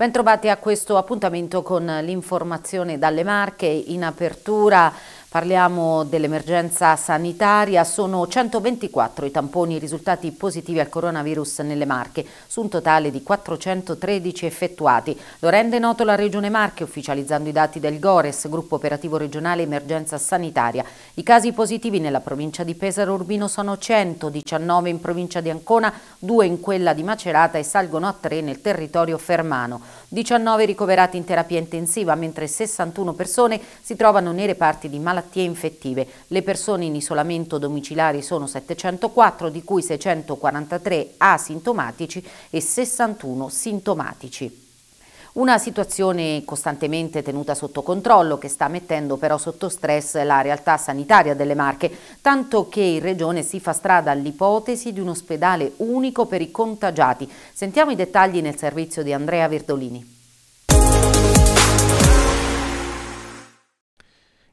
Bentrovati a questo appuntamento con l'informazione dalle Marche in apertura Parliamo dell'emergenza sanitaria, sono 124 i tamponi risultati positivi al coronavirus nelle Marche, su un totale di 413 effettuati. Lo rende noto la Regione Marche ufficializzando i dati del GORES, Gruppo Operativo Regionale Emergenza Sanitaria. I casi positivi nella provincia di Pesaro Urbino sono 119 in provincia di Ancona, 2 in quella di Macerata e salgono a 3 nel territorio fermano. 19 ricoverati in terapia intensiva, mentre 61 persone si trovano nei reparti di malattia malattie infettive. Le persone in isolamento domiciliare sono 704, di cui 643 asintomatici e 61 sintomatici. Una situazione costantemente tenuta sotto controllo che sta mettendo però sotto stress la realtà sanitaria delle Marche, tanto che in Regione si fa strada all'ipotesi di un ospedale unico per i contagiati. Sentiamo i dettagli nel servizio di Andrea Verdolini.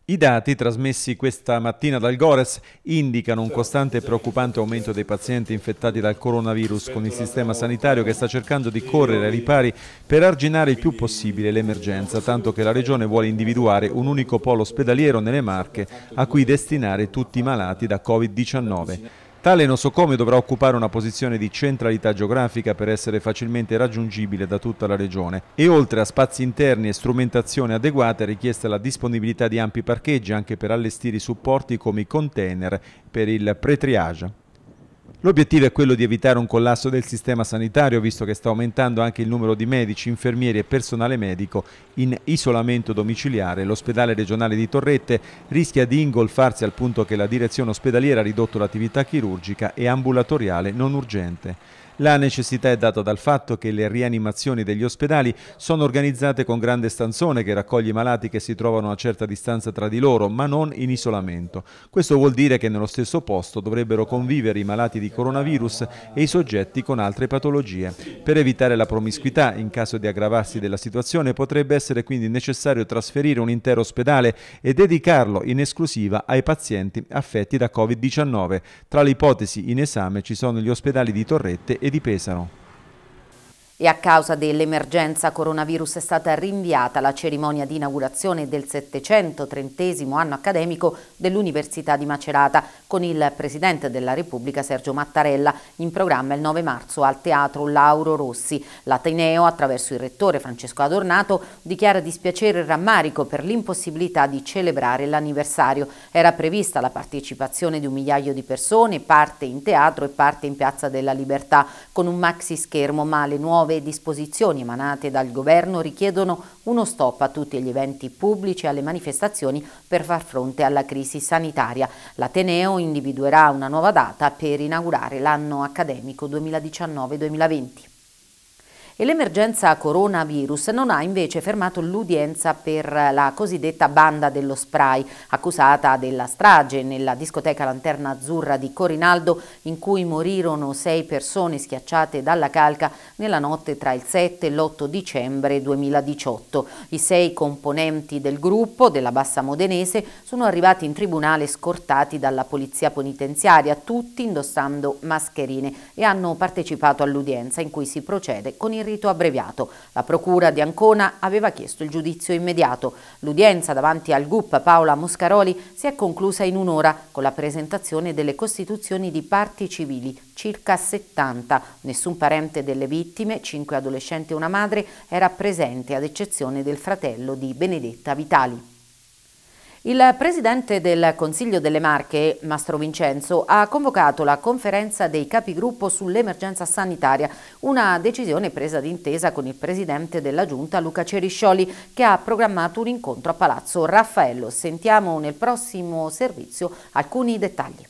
I dati trasmessi questa mattina dal Gores indicano un costante e preoccupante aumento dei pazienti infettati dal coronavirus con il sistema sanitario che sta cercando di correre ai ripari per arginare il più possibile l'emergenza, tanto che la Regione vuole individuare un unico polo ospedaliero nelle Marche a cui destinare tutti i malati da Covid-19. Tale nosocome dovrà occupare una posizione di centralità geografica per essere facilmente raggiungibile da tutta la regione e oltre a spazi interni e strumentazione adeguate è richiesta la disponibilità di ampi parcheggi anche per allestire i supporti come i container per il pre-triage. L'obiettivo è quello di evitare un collasso del sistema sanitario, visto che sta aumentando anche il numero di medici, infermieri e personale medico in isolamento domiciliare. L'ospedale regionale di Torrette rischia di ingolfarsi al punto che la direzione ospedaliera ha ridotto l'attività chirurgica e ambulatoriale non urgente. La necessità è data dal fatto che le rianimazioni degli ospedali sono organizzate con grande stanzone che raccoglie i malati che si trovano a certa distanza tra di loro, ma non in isolamento. Questo vuol dire che nello stesso posto dovrebbero convivere i malati di coronavirus e i soggetti con altre patologie. Per evitare la promiscuità, in caso di aggravarsi della situazione, potrebbe essere quindi necessario trasferire un intero ospedale e dedicarlo in esclusiva ai pazienti affetti da Covid-19. Tra le ipotesi in esame ci sono gli ospedali di Torrette e e di Pesaro e a causa dell'emergenza coronavirus è stata rinviata la cerimonia di inaugurazione del 730 anno accademico dell'Università di Macerata con il Presidente della Repubblica Sergio Mattarella in programma il 9 marzo al Teatro Lauro Rossi. L'Ateneo attraverso il Rettore Francesco Adornato dichiara dispiacere e rammarico per l'impossibilità di celebrare l'anniversario. Era prevista la partecipazione di un migliaio di persone, parte in teatro e parte in Piazza della Libertà con un maxi schermo ma le nuove nuove disposizioni emanate dal governo richiedono uno stop a tutti gli eventi pubblici e alle manifestazioni per far fronte alla crisi sanitaria. L'Ateneo individuerà una nuova data per inaugurare l'anno accademico 2019-2020 e l'emergenza coronavirus non ha invece fermato l'udienza per la cosiddetta banda dello spray, accusata della strage nella discoteca Lanterna Azzurra di Corinaldo in cui morirono sei persone schiacciate dalla calca nella notte tra il 7 e l'8 dicembre 2018. I sei componenti del gruppo della Bassa Modenese sono arrivati in tribunale scortati dalla polizia penitenziaria, tutti indossando mascherine e hanno partecipato all'udienza in cui si procede con il rito abbreviato. La procura di Ancona aveva chiesto il giudizio immediato. L'udienza davanti al GUP Paola Moscaroli si è conclusa in un'ora con la presentazione delle costituzioni di parti civili, circa 70. Nessun parente delle vittime, cinque adolescenti e una madre, era presente ad eccezione del fratello di Benedetta Vitali. Il presidente del Consiglio delle Marche, Mastro Vincenzo, ha convocato la conferenza dei capigruppo sull'emergenza sanitaria, una decisione presa d'intesa con il presidente della Giunta, Luca Ceriscioli, che ha programmato un incontro a Palazzo Raffaello. Sentiamo nel prossimo servizio alcuni dettagli.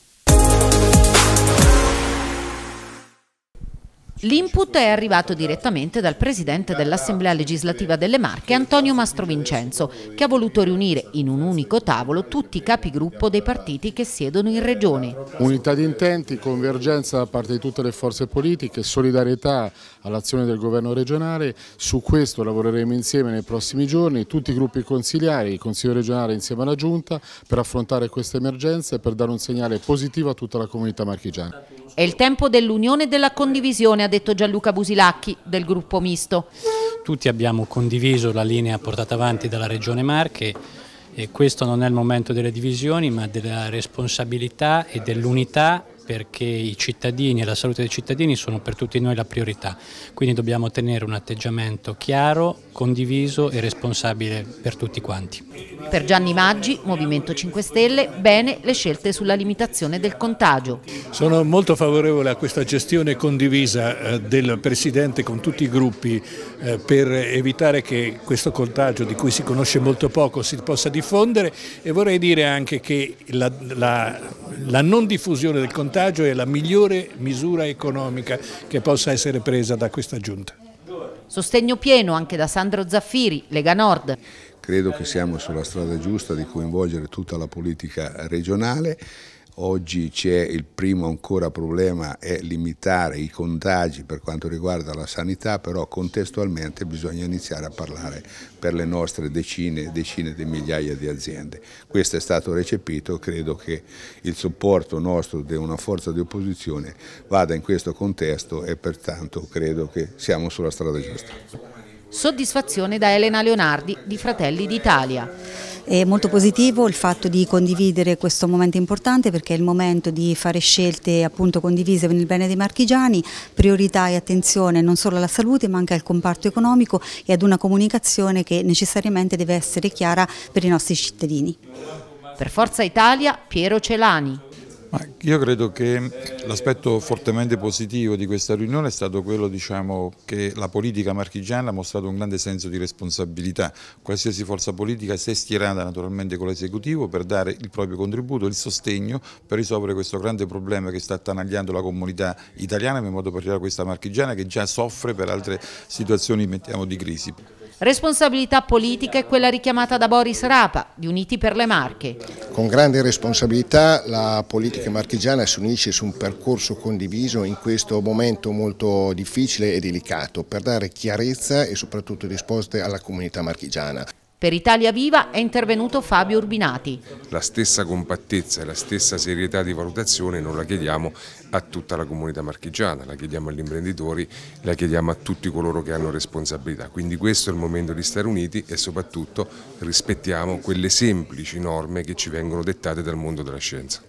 L'input è arrivato direttamente dal presidente dell'Assemblea legislativa delle Marche, Antonio Mastrovincenzo, che ha voluto riunire in un unico tavolo tutti i capigruppo dei partiti che siedono in regione. Unità di intenti, convergenza da parte di tutte le forze politiche, solidarietà all'azione del governo regionale, su questo lavoreremo insieme nei prossimi giorni, tutti i gruppi consigliari, il Consiglio regionale insieme alla Giunta, per affrontare questa emergenza e per dare un segnale positivo a tutta la comunità marchigiana. È il tempo dell'unione e della condivisione ha detto Gianluca Busilacchi del gruppo misto. Tutti abbiamo condiviso la linea portata avanti dalla Regione Marche e questo non è il momento delle divisioni ma della responsabilità e dell'unità perché i cittadini e la salute dei cittadini sono per tutti noi la priorità, quindi dobbiamo tenere un atteggiamento chiaro, condiviso e responsabile per tutti quanti. Per Gianni Maggi, Movimento 5 Stelle, bene le scelte sulla limitazione del contagio. Sono molto favorevole a questa gestione condivisa eh, del Presidente con tutti i gruppi eh, per evitare che questo contagio di cui si conosce molto poco si possa diffondere e vorrei dire anche che la, la, la non diffusione del contagio contagio è la migliore misura economica che possa essere presa da questa giunta. Sostegno pieno anche da Sandro Zaffiri, Lega Nord. Credo che siamo sulla strada giusta di coinvolgere tutta la politica regionale Oggi c'è il primo ancora problema è limitare i contagi per quanto riguarda la sanità, però contestualmente bisogna iniziare a parlare per le nostre decine e decine di migliaia di aziende. Questo è stato recepito, credo che il supporto nostro di una forza di opposizione vada in questo contesto e pertanto credo che siamo sulla strada giusta. Soddisfazione da Elena Leonardi di Fratelli d'Italia. È molto positivo il fatto di condividere questo momento importante perché è il momento di fare scelte appunto condivise con il bene dei marchigiani, priorità e attenzione non solo alla salute ma anche al comparto economico e ad una comunicazione che necessariamente deve essere chiara per i nostri cittadini. Per Forza Italia, Piero Celani. Ma io credo che l'aspetto fortemente positivo di questa riunione è stato quello diciamo, che la politica marchigiana ha mostrato un grande senso di responsabilità. Qualsiasi forza politica si è stirata naturalmente con l'esecutivo per dare il proprio contributo, il sostegno per risolvere questo grande problema che sta attanagliando la comunità italiana, in modo particolare questa marchigiana che già soffre per altre situazioni mettiamo, di crisi. Responsabilità politica è quella richiamata da Boris Rapa, di Uniti per le Marche. Con grande responsabilità la politica marchigiana si unisce su un percorso condiviso in questo momento molto difficile e delicato per dare chiarezza e soprattutto risposte alla comunità marchigiana. Per Italia Viva è intervenuto Fabio Urbinati. La stessa compattezza e la stessa serietà di valutazione non la chiediamo a tutta la comunità marchigiana, la chiediamo agli imprenditori, la chiediamo a tutti coloro che hanno responsabilità. Quindi questo è il momento di stare uniti e soprattutto rispettiamo quelle semplici norme che ci vengono dettate dal mondo della scienza.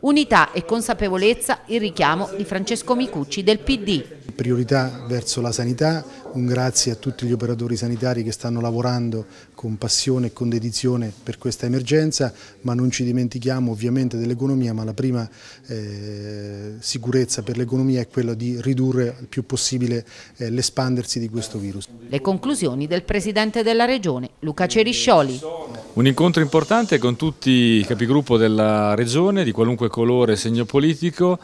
Unità e consapevolezza il richiamo di Francesco Micucci del PD. Priorità verso la sanità, un grazie a tutti gli operatori sanitari che stanno lavorando con passione e con dedizione per questa emergenza, ma non ci dimentichiamo ovviamente dell'economia, ma la prima eh, sicurezza per l'economia è quella di ridurre il più possibile eh, l'espandersi di questo virus. Le conclusioni del Presidente della Regione, Luca Ceriscioli. Un incontro importante con tutti i capigruppo della Regione, di qualunque colore e segno politico,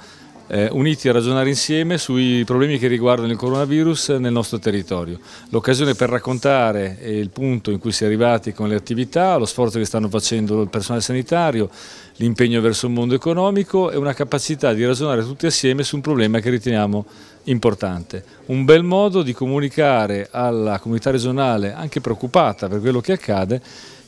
eh, uniti a ragionare insieme sui problemi che riguardano il coronavirus nel nostro territorio. L'occasione per raccontare il punto in cui si è arrivati con le attività, lo sforzo che stanno facendo il personale sanitario, l'impegno verso il mondo economico e una capacità di ragionare tutti assieme su un problema che riteniamo importante. Un bel modo di comunicare alla comunità regionale, anche preoccupata per quello che accade,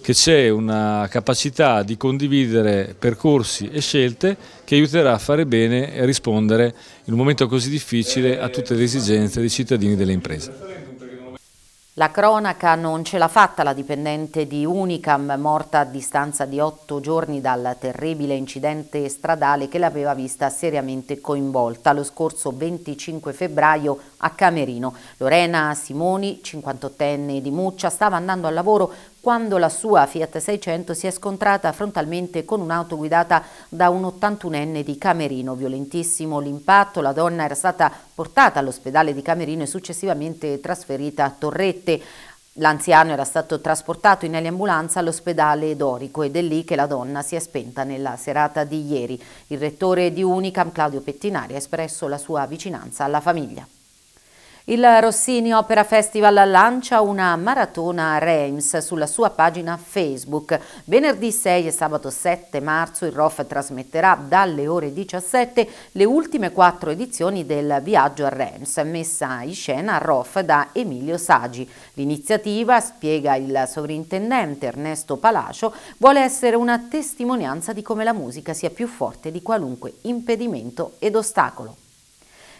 che c'è una capacità di condividere percorsi e scelte che aiuterà a fare bene e a rispondere in un momento così difficile a tutte le esigenze dei cittadini e delle imprese. La cronaca non ce l'ha fatta la dipendente di Unicam, morta a distanza di otto giorni dal terribile incidente stradale che l'aveva vista seriamente coinvolta lo scorso 25 febbraio a Camerino. Lorena Simoni, 58enne di Muccia, stava andando al lavoro quando la sua Fiat 600 si è scontrata frontalmente con un'auto guidata da un 81enne di Camerino. Violentissimo l'impatto, la donna era stata portata all'ospedale di Camerino e successivamente trasferita a Torrette. L'anziano era stato trasportato in eliambulanza all'ospedale Dorico ed è lì che la donna si è spenta nella serata di ieri. Il rettore di Unicam, Claudio Pettinari, ha espresso la sua vicinanza alla famiglia. Il Rossini Opera Festival lancia una maratona a Reims sulla sua pagina Facebook. Venerdì 6 e sabato 7 marzo il ROF trasmetterà dalle ore 17 le ultime quattro edizioni del viaggio a Reims, messa in scena a ROF da Emilio Sagi. L'iniziativa, spiega il sovrintendente Ernesto Palacio, vuole essere una testimonianza di come la musica sia più forte di qualunque impedimento ed ostacolo.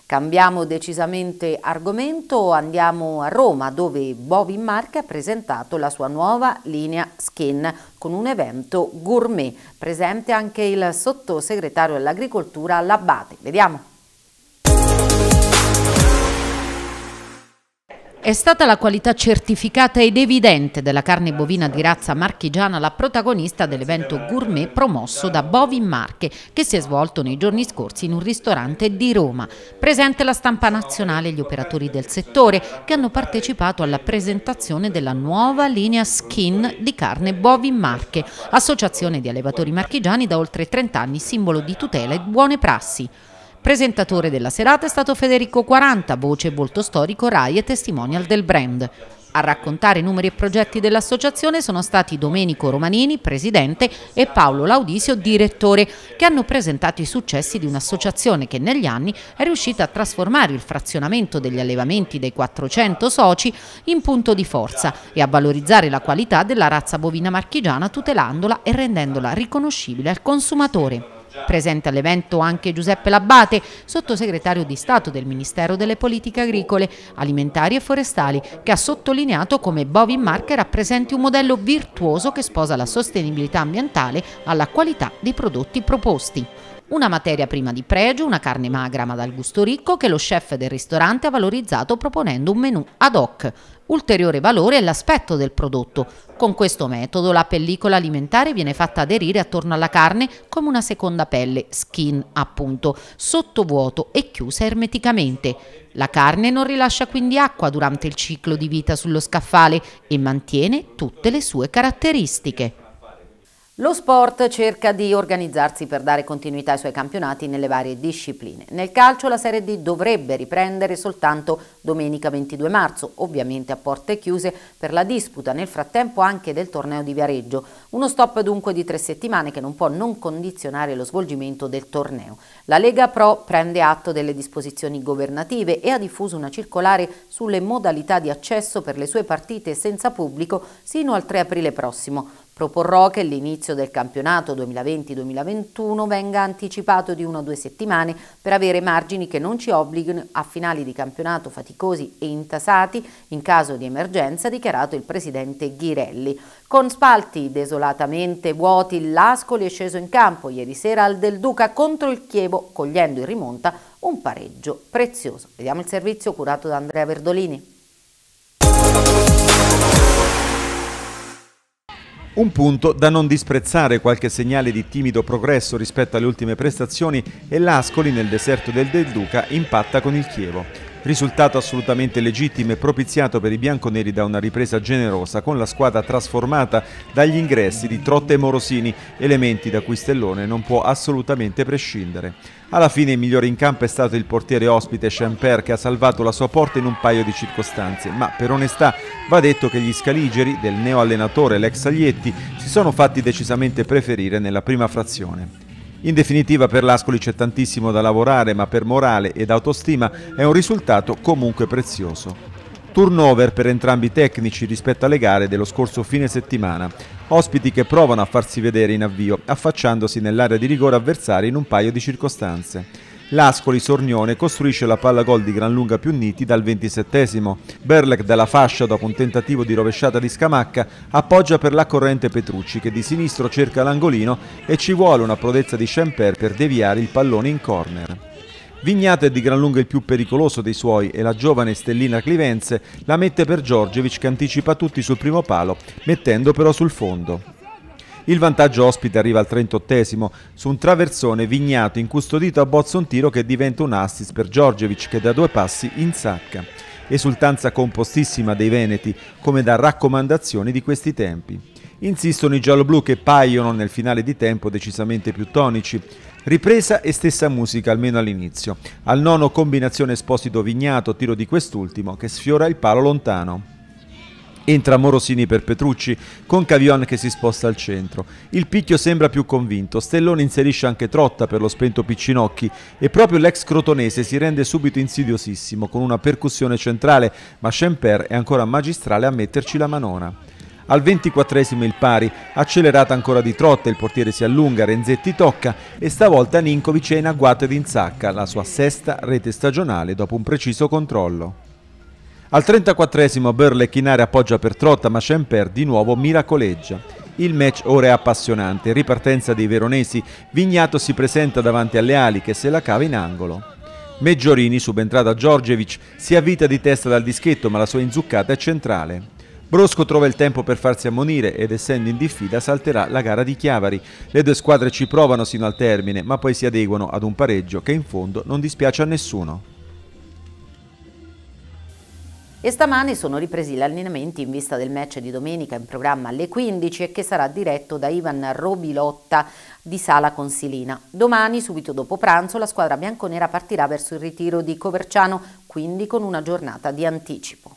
Cambiamo decisamente argomento, andiamo a Roma dove Bovin Marche ha presentato la sua nuova linea skin con un evento gourmet. Presente anche il sottosegretario all'agricoltura Labbate. Vediamo. È stata la qualità certificata ed evidente della carne bovina di razza marchigiana la protagonista dell'evento gourmet promosso da Bovin Marche che si è svolto nei giorni scorsi in un ristorante di Roma. Presente la stampa nazionale e gli operatori del settore che hanno partecipato alla presentazione della nuova linea skin di carne Bovin Marche, associazione di allevatori marchigiani da oltre 30 anni simbolo di tutela e buone prassi. Presentatore della serata è stato Federico 40, voce e volto storico RAI e testimonial del brand. A raccontare numeri e progetti dell'associazione sono stati Domenico Romanini, presidente, e Paolo Laudisio, direttore, che hanno presentato i successi di un'associazione che negli anni è riuscita a trasformare il frazionamento degli allevamenti dei 400 soci in punto di forza e a valorizzare la qualità della razza bovina marchigiana tutelandola e rendendola riconoscibile al consumatore. Presente all'evento anche Giuseppe Labbate, sottosegretario di Stato del Ministero delle Politiche Agricole, Alimentari e Forestali, che ha sottolineato come Bovin Marche rappresenti un modello virtuoso che sposa la sostenibilità ambientale alla qualità dei prodotti proposti una materia prima di pregio, una carne magra ma dal gusto ricco che lo chef del ristorante ha valorizzato proponendo un menù ad hoc. Ulteriore valore è l'aspetto del prodotto. Con questo metodo la pellicola alimentare viene fatta aderire attorno alla carne come una seconda pelle, skin appunto, sottovuoto e chiusa ermeticamente. La carne non rilascia quindi acqua durante il ciclo di vita sullo scaffale e mantiene tutte le sue caratteristiche. Lo sport cerca di organizzarsi per dare continuità ai suoi campionati nelle varie discipline. Nel calcio la Serie D dovrebbe riprendere soltanto domenica 22 marzo, ovviamente a porte chiuse per la disputa nel frattempo anche del torneo di Viareggio. Uno stop dunque di tre settimane che non può non condizionare lo svolgimento del torneo. La Lega Pro prende atto delle disposizioni governative e ha diffuso una circolare sulle modalità di accesso per le sue partite senza pubblico sino al 3 aprile prossimo. Proporrò che l'inizio del campionato 2020-2021 venga anticipato di una o due settimane per avere margini che non ci obblighino a finali di campionato faticosi e intasati in caso di emergenza, dichiarato il presidente Ghirelli. Con spalti desolatamente vuoti, l'Ascoli è sceso in campo ieri sera al Del Duca contro il Chievo, cogliendo in rimonta un pareggio prezioso. Vediamo il servizio curato da Andrea Verdolini. Un punto da non disprezzare, qualche segnale di timido progresso rispetto alle ultime prestazioni e l'Ascoli nel deserto del Del Duca impatta con il Chievo. Risultato assolutamente legittimo e propiziato per i bianconeri da una ripresa generosa con la squadra trasformata dagli ingressi di Trotte e Morosini, elementi da cui Stellone non può assolutamente prescindere. Alla fine il migliore in campo è stato il portiere ospite Champer che ha salvato la sua porta in un paio di circostanze, ma per onestà va detto che gli scaligeri del neo allenatore l'ex Aglietti si sono fatti decisamente preferire nella prima frazione. In definitiva per l'Ascoli c'è tantissimo da lavorare, ma per morale ed autostima è un risultato comunque prezioso. Turnover per entrambi i tecnici rispetto alle gare dello scorso fine settimana. Ospiti che provano a farsi vedere in avvio, affacciandosi nell'area di rigore avversaria in un paio di circostanze. L'Ascoli Sornione costruisce la palla gol di gran lunga più niti dal 27 Berlec dalla fascia dopo un tentativo di rovesciata di Scamacca appoggia per la corrente Petrucci che di sinistro cerca l'angolino e ci vuole una prodezza di Schemper per deviare il pallone in corner. Vignate è di gran lunga il più pericoloso dei suoi e la giovane stellina Clivenze la mette per Giorgevic che anticipa tutti sul primo palo, mettendo però sul fondo. Il vantaggio ospite arriva al 38esimo su un traversone vignato incustodito a bozza un tiro che diventa un assist per Giorgiovic che da due passi insacca. Esultanza compostissima dei Veneti come da raccomandazioni di questi tempi. Insistono i gialloblu che paiono nel finale di tempo decisamente più tonici. Ripresa e stessa musica, almeno all'inizio. Al nono combinazione Esposito-Vignato, tiro di quest'ultimo che sfiora il palo lontano. Entra Morosini per Petrucci, con Cavion che si sposta al centro. Il picchio sembra più convinto, Stellone inserisce anche Trotta per lo spento Piccinocchi e proprio l'ex crotonese si rende subito insidiosissimo con una percussione centrale, ma Schemper è ancora magistrale a metterci la manona. Al 24esimo il pari, accelerata ancora di trotta, il portiere si allunga, Renzetti tocca e stavolta Ninkovic è in agguato ed in sacca, la sua sesta rete stagionale dopo un preciso controllo. Al 34esimo Burle Chinare appoggia per Trotta ma Schemper di nuovo miracoleggia. Il match ora è appassionante, ripartenza dei veronesi, Vignato si presenta davanti alle ali che se la cava in angolo. Meggiorini, subentrata Giorgevic, si avvita di testa dal dischetto ma la sua inzuccata è centrale. Brosco trova il tempo per farsi ammonire ed essendo in diffida salterà la gara di Chiavari. Le due squadre ci provano sino al termine ma poi si adeguano ad un pareggio che in fondo non dispiace a nessuno. E stamani sono ripresi gli allenamenti in vista del match di domenica in programma alle 15 e che sarà diretto da Ivan Robilotta di Sala Consilina. Domani, subito dopo pranzo, la squadra bianconera partirà verso il ritiro di Coverciano, quindi con una giornata di anticipo.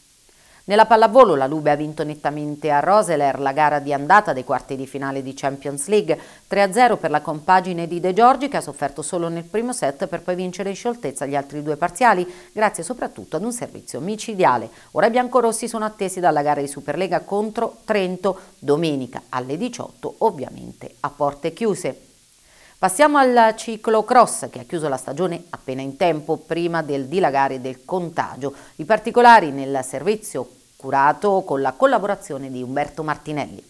Nella pallavolo la Lube ha vinto nettamente a Roseler la gara di andata dei quarti di finale di Champions League, 3-0 per la compagine di De Giorgi che ha sofferto solo nel primo set per poi vincere in scioltezza gli altri due parziali, grazie soprattutto ad un servizio micidiale. Ora i biancorossi sono attesi dalla gara di Superlega contro Trento, domenica alle 18 ovviamente a porte chiuse. Passiamo al ciclocross che ha chiuso la stagione appena in tempo prima del dilagare del contagio. I particolari nel servizio curato con la collaborazione di Umberto Martinelli.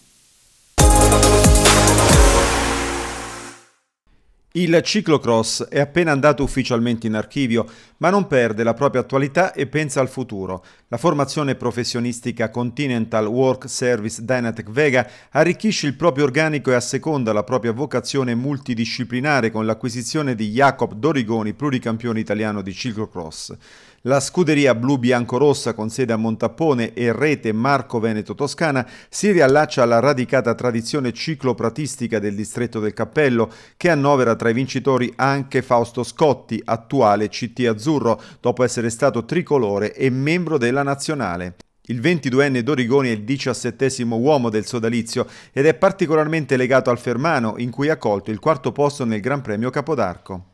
Il ciclocross è appena andato ufficialmente in archivio, ma non perde la propria attualità e pensa al futuro. La formazione professionistica Continental Work Service Dynatec Vega arricchisce il proprio organico e asseconda la propria vocazione multidisciplinare con l'acquisizione di Jacob Dorigoni, pluricampione italiano di ciclocross. La scuderia blu-bianco-rossa con sede a Montappone e rete Marco Veneto Toscana si riallaccia alla radicata tradizione ciclopratistica del distretto del Cappello che annovera tra i vincitori anche Fausto Scotti, attuale CT azzurro, dopo essere stato tricolore e membro della nazionale. Il 22enne Dorigoni è il 17 uomo del sodalizio ed è particolarmente legato al Fermano, in cui ha colto il quarto posto nel Gran Premio Capodarco.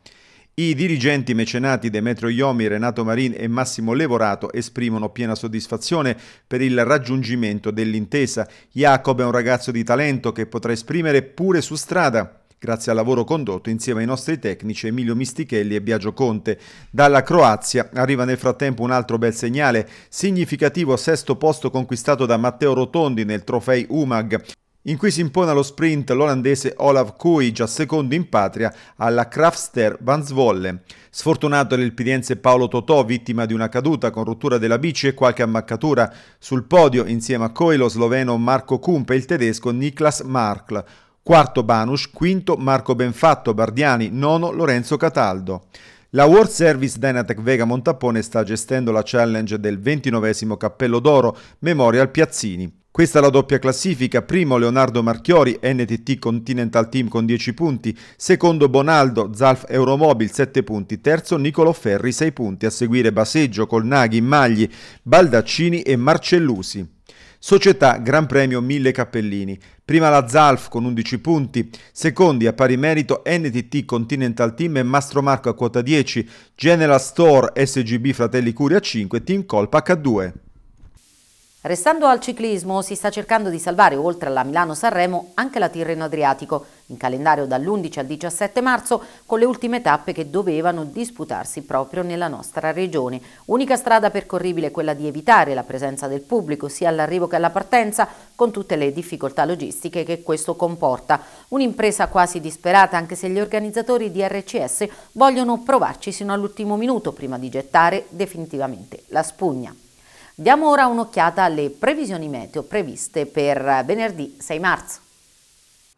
I dirigenti mecenati Demetrio Iomi, Renato Marin e Massimo Levorato esprimono piena soddisfazione per il raggiungimento dell'intesa. Jacob è un ragazzo di talento che potrà esprimere pure su strada grazie al lavoro condotto insieme ai nostri tecnici Emilio Mistichelli e Biagio Conte. Dalla Croazia arriva nel frattempo un altro bel segnale, significativo sesto posto conquistato da Matteo Rotondi nel trofei UMAG in cui si impone allo sprint l'olandese Olav Kui, già secondo in patria, alla Kraftster Van Zwolle. Sfortunato era il pidense Paolo Totò, vittima di una caduta con rottura della bici e qualche ammaccatura. Sul podio, insieme a Koi, lo sloveno Marco Kump e il tedesco Niklas Markl. Quarto Banush, quinto Marco Benfatto Bardiani, nono Lorenzo Cataldo. La World Service Dynatec Vega Montappone sta gestendo la challenge del 29 Cappello d'Oro Memorial Piazzini. Questa è la doppia classifica, primo Leonardo Marchiori, NTT Continental Team con 10 punti, secondo Bonaldo, Zalf Euromobil 7 punti, terzo Nicolo Ferri 6 punti, a seguire Baseggio, Colnaghi, Magli, Baldaccini e Marcellusi. Società Gran Premio 1000 Cappellini. Prima la Zalf con 11 punti, secondi a pari merito NTT Continental Team e Mastro Marco a quota 10, General Store SGB Fratelli Curia 5 Team Colpa H2. Restando al ciclismo, si sta cercando di salvare, oltre alla Milano-Sanremo, anche la Tirreno Adriatico, in calendario dall'11 al 17 marzo, con le ultime tappe che dovevano disputarsi proprio nella nostra regione. Unica strada percorribile è quella di evitare la presenza del pubblico, sia all'arrivo che alla partenza, con tutte le difficoltà logistiche che questo comporta. Un'impresa quasi disperata, anche se gli organizzatori di RCS vogliono provarci sino all'ultimo minuto, prima di gettare definitivamente la spugna. Diamo ora un'occhiata alle previsioni meteo previste per venerdì 6 marzo.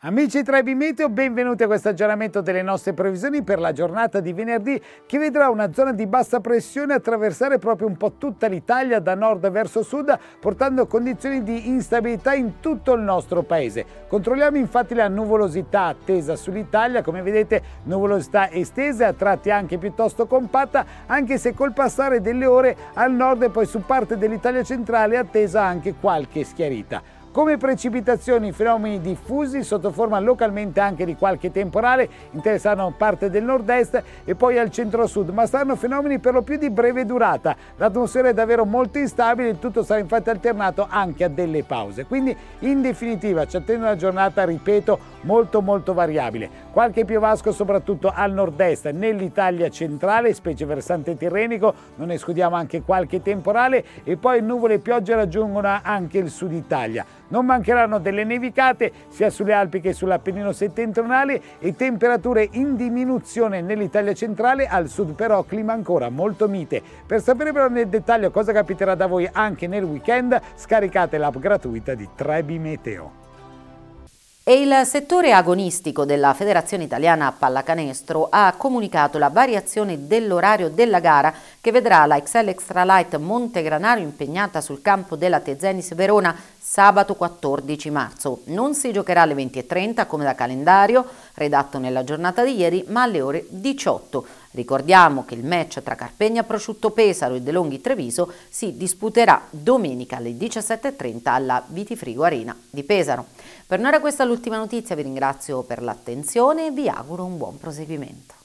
Amici Trebi Meteo, benvenuti a questo aggiornamento delle nostre previsioni per la giornata di venerdì che vedrà una zona di bassa pressione attraversare proprio un po' tutta l'Italia da nord verso sud portando condizioni di instabilità in tutto il nostro paese. Controlliamo infatti la nuvolosità attesa sull'Italia, come vedete nuvolosità estesa a tratti anche piuttosto compatta anche se col passare delle ore al nord e poi su parte dell'Italia centrale è attesa anche qualche schiarita come precipitazioni fenomeni diffusi sotto forma localmente anche di qualche temporale, interessano parte del nord-est e poi al centro-sud, ma saranno fenomeni per lo più di breve durata. L'atmosfera è davvero molto instabile, il tutto sarà infatti alternato anche a delle pause. Quindi in definitiva ci attende una giornata, ripeto, molto molto variabile. Qualche piovasco soprattutto al nord-est, nell'Italia centrale, specie versante tirrenico, non escludiamo anche qualche temporale e poi nuvole e piogge raggiungono anche il sud Italia. Non mancheranno delle nevicate sia sulle Alpi che sull'Appennino settentrionale e temperature in diminuzione nell'Italia centrale, al sud però clima ancora molto mite. Per sapere però nel dettaglio cosa capiterà da voi anche nel weekend, scaricate l'app gratuita di Trebi Meteo. E il settore agonistico della Federazione Italiana Pallacanestro ha comunicato la variazione dell'orario della gara che vedrà la Excel Extralight Montegranaro impegnata sul campo della Tezenis Verona sabato 14 marzo. Non si giocherà alle 20.30 come da calendario, redatto nella giornata di ieri, ma alle ore 18. Ricordiamo che il match tra Carpegna Prosciutto Pesaro e De Longhi Treviso si disputerà domenica alle 17.30 alla Vitifrigo Arena di Pesaro. Per noi era questa l'ultima notizia, vi ringrazio per l'attenzione e vi auguro un buon proseguimento.